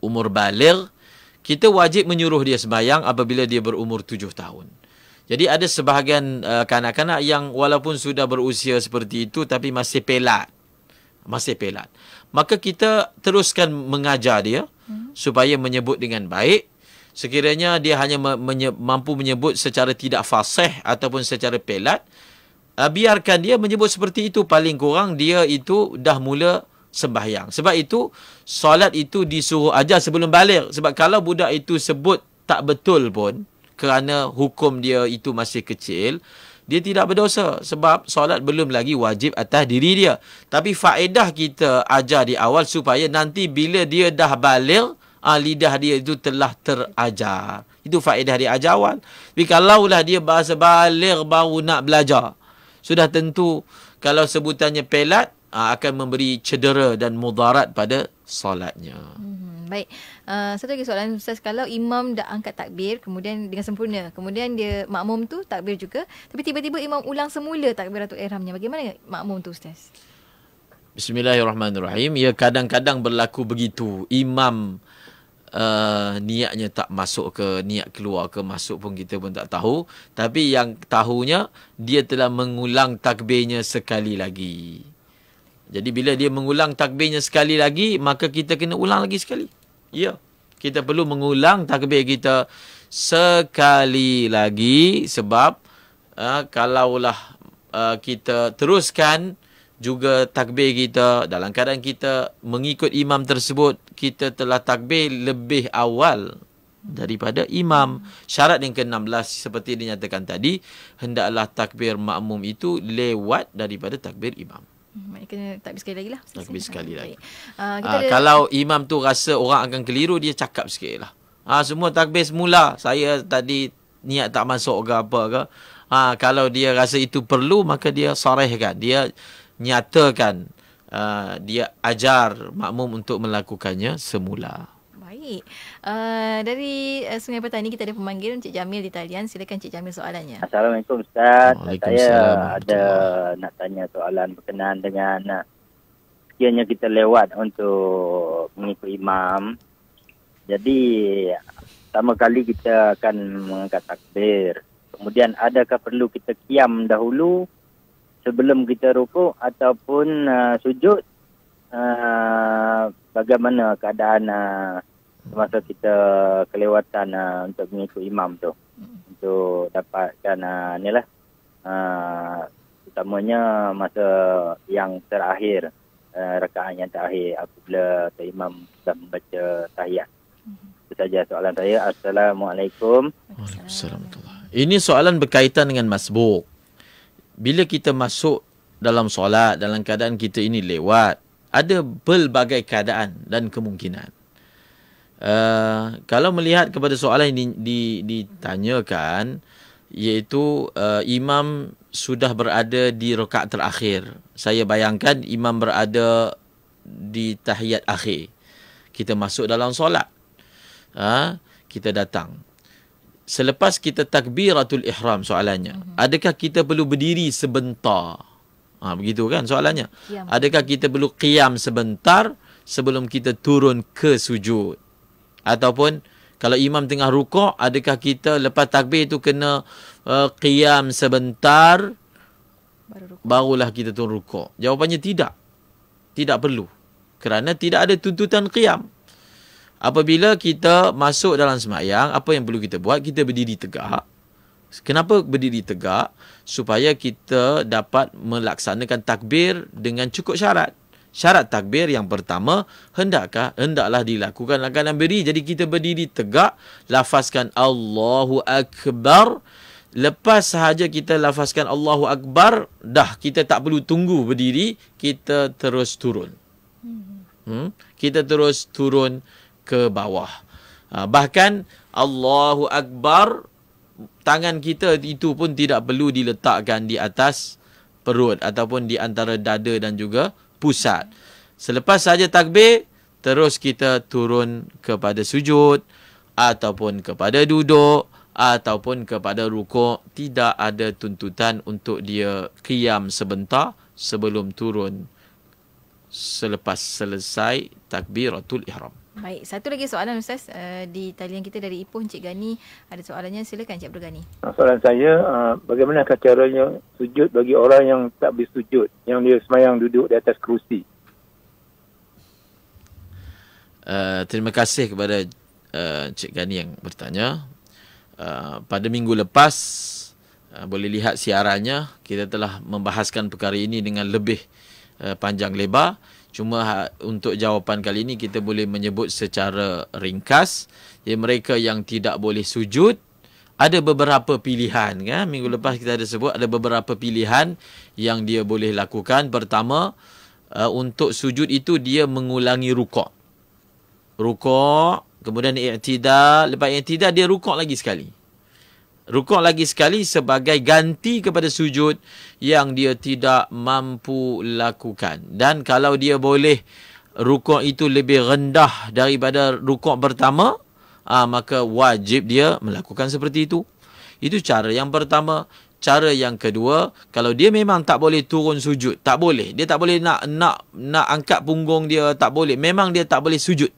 umur balir, kita wajib menyuruh dia sembahyang apabila dia berumur tujuh tahun. Jadi ada sebahagian uh, kanak-kanak yang walaupun sudah berusia seperti itu tapi masih pelat. Masih pelat. Maka kita teruskan mengajar dia hmm. supaya menyebut dengan baik. Sekiranya dia hanya menye- mampu menyebut secara tidak fasih ataupun secara pelat, uh, biarkan dia menyebut seperti itu. Paling kurang dia itu dah mula sembahyang. Sebab itu, solat itu disuruh ajar sebelum balik. Sebab kalau budak itu sebut tak betul pun, kerana hukum dia itu masih kecil, dia tidak berdosa sebab solat belum lagi wajib atas diri dia. Tapi faedah kita ajar di awal supaya nanti bila dia dah balik, ah, lidah dia itu telah terajar. Itu faedah dia ajar awal. Tapi kalaulah dia bahasa balik baru nak belajar. Sudah tentu kalau sebutannya pelat, uh, akan memberi cedera dan mudarat pada solatnya. Hmm, baik. Uh, satu lagi soalan Ustaz. Kalau imam dah angkat takbir kemudian dengan sempurna. Kemudian dia makmum tu takbir juga. Tapi tiba-tiba imam ulang semula takbiratul ihramnya. Bagaimana makmum tu Ustaz? Bismillahirrahmanirrahim. Ya kadang-kadang berlaku begitu. Imam uh, niatnya tak masuk ke niat keluar ke masuk pun kita pun tak tahu. Tapi yang tahunya dia telah mengulang takbirnya sekali lagi. Jadi bila dia mengulang takbirnya sekali lagi, maka kita kena ulang lagi sekali. Ya. Kita perlu mengulang takbir kita sekali lagi sebab uh, kalaulah uh, kita teruskan juga takbir kita dalam keadaan kita mengikut imam tersebut, kita telah takbir lebih awal daripada imam syarat yang ke-16 seperti dinyatakan tadi hendaklah takbir makmum itu lewat daripada takbir imam Maknanya mhm. kena takbir sekali lagi lah. Takbir sekali lagi. Ah, ah, kalau imam tu rasa orang akan keliru, dia cakap sikit lah. Ha, semua takbir semula. Saya tadi niat tak masuk ke apa ke. Ha, kalau dia rasa itu perlu, maka dia sarehkan. Dia nyatakan. Uh, dia ajar makmum untuk melakukannya semula. Baik. Uh, dari uh, Sungai Petani kita ada pemanggil Cik Jamil di talian. Silakan Cik Jamil soalannya. Assalamualaikum Ustaz. Saya ada nak tanya soalan berkenaan dengan sekiranya eh, kita lewat untuk mengikut imam. Jadi pertama kali kita akan mengangkat takbir. Kemudian adakah perlu kita kiam dahulu sebelum kita rukuk ataupun uh, sujud? Uh, bagaimana keadaan uh, semasa kita kelewatan uh, untuk mengikut imam tu hmm. untuk dapatkan uh, ni lah uh, utamanya masa yang terakhir uh, rekaan yang terakhir apabila Tuan Imam sudah membaca tahiyat hmm. itu saja soalan saya Assalamualaikum Waalaikumsalam ini soalan berkaitan dengan masbuk bila kita masuk dalam solat dalam keadaan kita ini lewat ada pelbagai keadaan dan kemungkinan Uh, kalau melihat kepada soalan yang di, di, ditanyakan Iaitu uh, imam sudah berada di rokaat terakhir Saya bayangkan imam berada di tahiyat akhir Kita masuk dalam solat uh, Kita datang Selepas kita takbiratul ihram soalannya mm-hmm. Adakah kita perlu berdiri sebentar? Ha, begitu kan soalannya Adakah kita perlu qiyam sebentar Sebelum kita turun ke sujud ataupun kalau imam tengah rukuk adakah kita lepas takbir itu kena uh, qiyam sebentar baru barulah kita turun rukuk jawapannya tidak tidak perlu kerana tidak ada tuntutan qiyam apabila kita masuk dalam semayang, apa yang perlu kita buat kita berdiri tegak kenapa berdiri tegak supaya kita dapat melaksanakan takbir dengan cukup syarat syarat takbir yang pertama hendaklah hendaklah dilakukan akan berdiri jadi kita berdiri tegak lafazkan Allahu akbar lepas sahaja kita lafazkan Allahu akbar dah kita tak perlu tunggu berdiri kita terus turun hmm? kita terus turun ke bawah ha, bahkan Allahu akbar tangan kita itu pun tidak perlu diletakkan di atas perut ataupun di antara dada dan juga pusat. Selepas saja takbir, terus kita turun kepada sujud ataupun kepada duduk ataupun kepada rukuk. Tidak ada tuntutan untuk dia kiam sebentar sebelum turun selepas selesai takbiratul ihram. Baik, satu lagi soalan Ustaz uh, di talian kita dari Ipoh Encik Gani. Ada soalannya, silakan Encik Abdul Gani. Soalan saya, uh, bagaimana caranya sujud bagi orang yang tak bersujud, yang dia semayang duduk di atas kerusi? Uh, terima kasih kepada uh, Encik Gani yang bertanya. Uh, pada minggu lepas, uh, boleh lihat siarannya, kita telah membahaskan perkara ini dengan lebih uh, panjang lebar. Cuma ha, untuk jawapan kali ini kita boleh menyebut secara ringkas ya mereka yang tidak boleh sujud ada beberapa pilihan ya minggu lepas kita ada sebut ada beberapa pilihan yang dia boleh lakukan pertama uh, untuk sujud itu dia mengulangi rukuk rukuk kemudian i'tidal lepas i'tidal dia rukuk lagi sekali Rukuk lagi sekali sebagai ganti kepada sujud yang dia tidak mampu lakukan. Dan kalau dia boleh rukuk itu lebih rendah daripada rukuk pertama, aa, ah, maka wajib dia melakukan seperti itu. Itu cara yang pertama. Cara yang kedua, kalau dia memang tak boleh turun sujud, tak boleh. Dia tak boleh nak nak nak angkat punggung dia, tak boleh. Memang dia tak boleh sujud.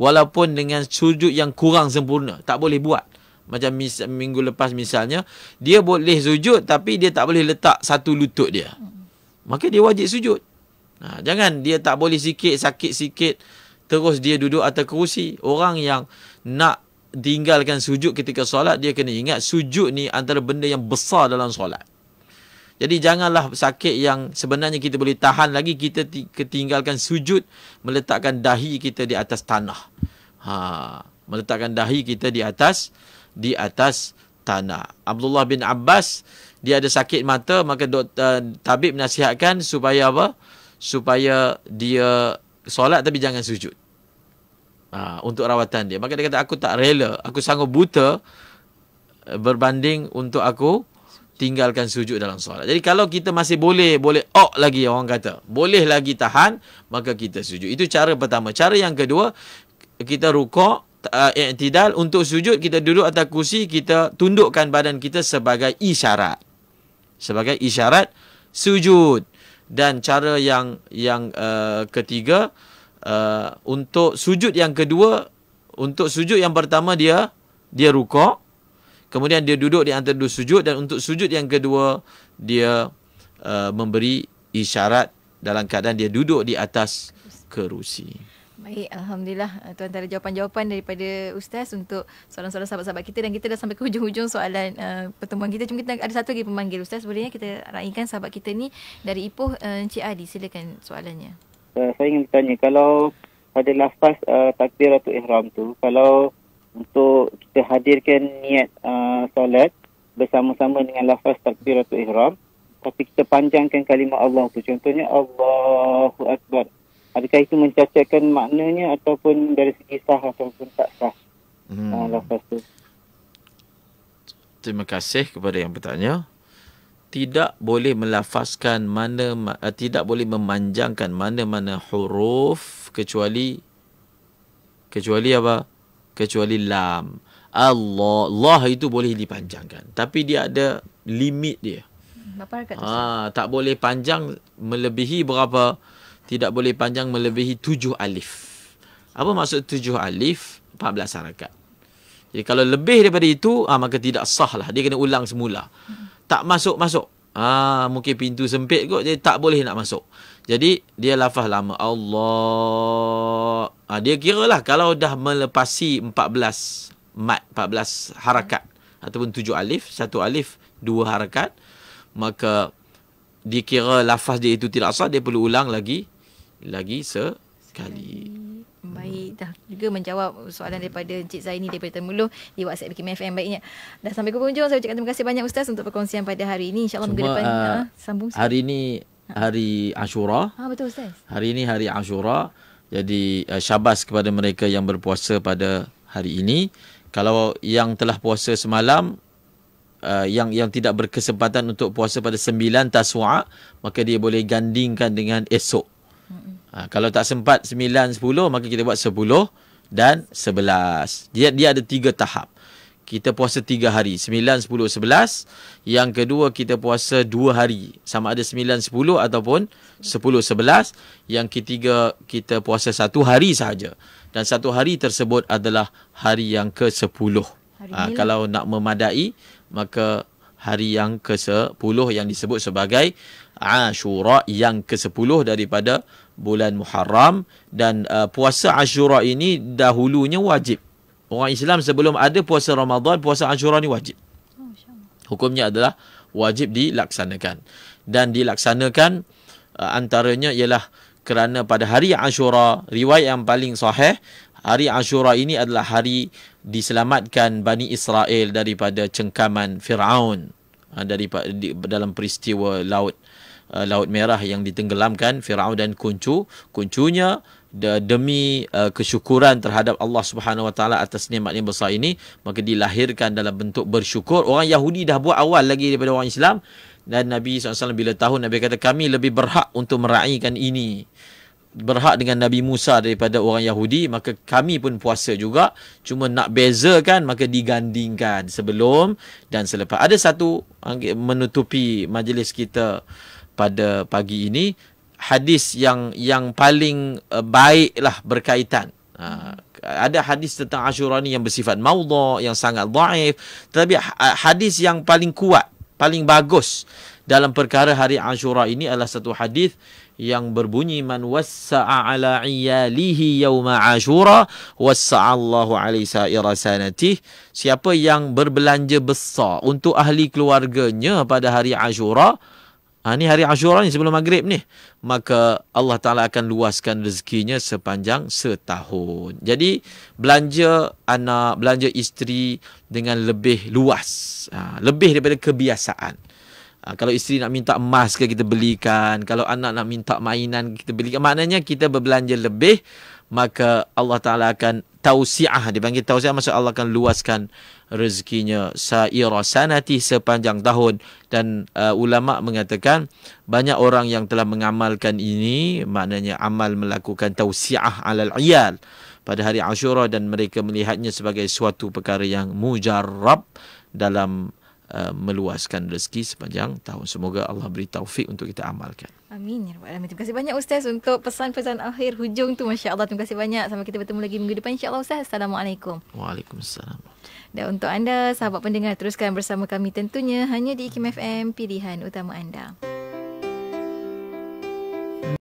Walaupun dengan sujud yang kurang sempurna, tak boleh buat macam mis, minggu lepas misalnya dia boleh sujud tapi dia tak boleh letak satu lutut dia maka dia wajib sujud ha, jangan dia tak boleh sikit sakit sikit terus dia duduk atas kerusi orang yang nak tinggalkan sujud ketika solat dia kena ingat sujud ni antara benda yang besar dalam solat jadi janganlah sakit yang sebenarnya kita boleh tahan lagi kita ketinggalkan sujud meletakkan dahi kita di atas tanah ha meletakkan dahi kita di atas di atas tanah. Abdullah bin Abbas dia ada sakit mata maka doktor eh, tabib nasihatkan supaya apa? Supaya dia solat tapi jangan sujud. Ha, untuk rawatan dia. Maka dia kata aku tak rela, aku sanggup buta eh, berbanding untuk aku tinggalkan sujud dalam solat. Jadi kalau kita masih boleh, boleh ok lagi orang kata. Boleh lagi tahan, maka kita sujud. Itu cara pertama. Cara yang kedua, kita rukuk uh, i'tidal untuk sujud kita duduk atas kursi kita tundukkan badan kita sebagai isyarat sebagai isyarat sujud dan cara yang yang uh, ketiga uh, untuk sujud yang kedua untuk sujud yang pertama dia dia rukuk kemudian dia duduk di antara dua sujud dan untuk sujud yang kedua dia uh, memberi isyarat dalam keadaan dia duduk di atas kerusi. Baik, Alhamdulillah Itu eh, antara jawapan-jawapan daripada Ustaz Untuk soalan-soalan sahabat-sahabat kita Dan kita dah sampai ke hujung-hujung soalan uh, pertemuan kita Cuma kita ada satu lagi pemanggil Ustaz Bolehnya kita raikan sahabat kita ni Dari Ipoh, eh, Encik Adi Silakan soalannya uh, Saya ingin bertanya Kalau pada lafaz uh, takbir Ratu Ihram tu Kalau untuk kita hadirkan niat uh, solat Bersama-sama dengan lafaz takbir Ratu Ihram Tapi kita panjangkan kalimah Allah tu Contohnya Allahu Akbar adakah itu mencacatkan maknanya ataupun dari segi sah ataupun tak sah hmm. uh, ah, lafaz tu terima kasih kepada yang bertanya tidak boleh melafazkan mana uh, tidak boleh memanjangkan mana-mana huruf kecuali kecuali apa kecuali lam Allah Allah itu boleh dipanjangkan tapi dia ada limit dia berapa ah, tak boleh panjang melebihi berapa tidak boleh panjang melebihi tujuh alif. Apa maksud tujuh alif? Empat belas harakat. Jadi kalau lebih daripada itu, ah, maka tidak sah lah. Dia kena ulang semula. Tak masuk-masuk. Ah, mungkin pintu sempit kot, jadi tak boleh nak masuk. Jadi dia lafaz lama. Allah. Ah, dia kira lah kalau dah melepasi empat belas mat, empat belas harakat. Ataupun tujuh alif, satu alif, dua harakat. Maka dikira lafaz dia itu tidak sah, dia perlu ulang lagi lagi sekali. Baik dah juga menjawab soalan daripada Cik Zaini daripada Temuluh di WhatsApp BKM FM baiknya. Dah sampai ke hujung saya ucapkan terima kasih banyak ustaz untuk perkongsian pada hari ini. Insya-Allah minggu depan uh, sambung. Sikit. Hari ini hari Ashura. Ah ha, betul ustaz. Hari ini hari Ashura. Jadi uh, syabas kepada mereka yang berpuasa pada hari ini. Kalau yang telah puasa semalam uh, yang yang tidak berkesempatan untuk puasa pada sembilan Taswa, maka dia boleh gandingkan dengan esok. Ha, kalau tak sempat 9, 10, maka kita buat 10 dan 11. Dia, dia ada tiga tahap. Kita puasa tiga hari. 9, 10, 11. Yang kedua, kita puasa dua hari. Sama ada 9, 10 ataupun 10, 11. Yang ketiga, kita puasa satu hari sahaja. Dan satu hari tersebut adalah hari yang ke-10. Ha, kalau nak memadai, maka hari yang ke-10 yang disebut sebagai Ashura yang ke-10 daripada bulan Muharram dan uh, puasa Ashura ini dahulunya wajib. Orang Islam sebelum ada puasa Ramadan, puasa Ashura ni wajib. Oh, Hukumnya adalah wajib dilaksanakan. Dan dilaksanakan uh, antaranya ialah kerana pada hari Ashura, riwayat yang paling sahih, hari Ashura ini adalah hari diselamatkan Bani Israel daripada cengkaman Fir'aun. Uh, dalam peristiwa laut. Uh, uh, laut merah yang ditenggelamkan Firaun dan kuncu kuncunya de, demi uh, kesyukuran terhadap Allah Subhanahu Wa Taala atas nikmat yang besar ini maka dilahirkan dalam bentuk bersyukur orang Yahudi dah buat awal lagi daripada orang Islam dan Nabi SAW bila tahu Nabi kata kami lebih berhak untuk meraihkan ini berhak dengan Nabi Musa daripada orang Yahudi maka kami pun puasa juga cuma nak bezakan maka digandingkan sebelum dan selepas ada satu menutupi majlis kita pada pagi ini hadis yang yang paling uh, baiklah berkaitan uh, ada hadis tentang Ashura ni yang bersifat maudha yang sangat dhaif tetapi ha, ha, hadis yang paling kuat paling bagus dalam perkara hari Ashura ini adalah satu hadis yang berbunyi man wassa'a ala iyalihi yawma ashura wassa'a Allahu alaihi sa'ira sanati siapa yang berbelanja besar untuk ahli keluarganya pada hari Ashura Ha, ini hari Ashura ni sebelum maghrib ni. Maka Allah Ta'ala akan luaskan rezekinya sepanjang setahun. Jadi belanja anak, belanja isteri dengan lebih luas. Ha, lebih daripada kebiasaan. Ha, kalau isteri nak minta emas ke kita belikan. Kalau anak nak minta mainan kita belikan. Maknanya kita berbelanja lebih. Maka Allah Ta'ala akan tausiah. Dipanggil tausiah maksud Allah akan luaskan rezekinya saira sanati sepanjang tahun dan uh, ulama mengatakan banyak orang yang telah mengamalkan ini maknanya amal melakukan tausiah alal iyal pada hari Ashura dan mereka melihatnya sebagai suatu perkara yang mujarab dalam uh, meluaskan rezeki sepanjang tahun semoga Allah beri taufik untuk kita amalkan Amin. Ya terima kasih banyak Ustaz untuk pesan-pesan akhir hujung tu. Masya Allah. Terima kasih banyak. Sampai kita bertemu lagi minggu depan. Insya Allah Ustaz. Assalamualaikum. Waalaikumsalam. Dan untuk anda, sahabat pendengar, teruskan bersama kami tentunya hanya di IKIM FM, pilihan utama anda.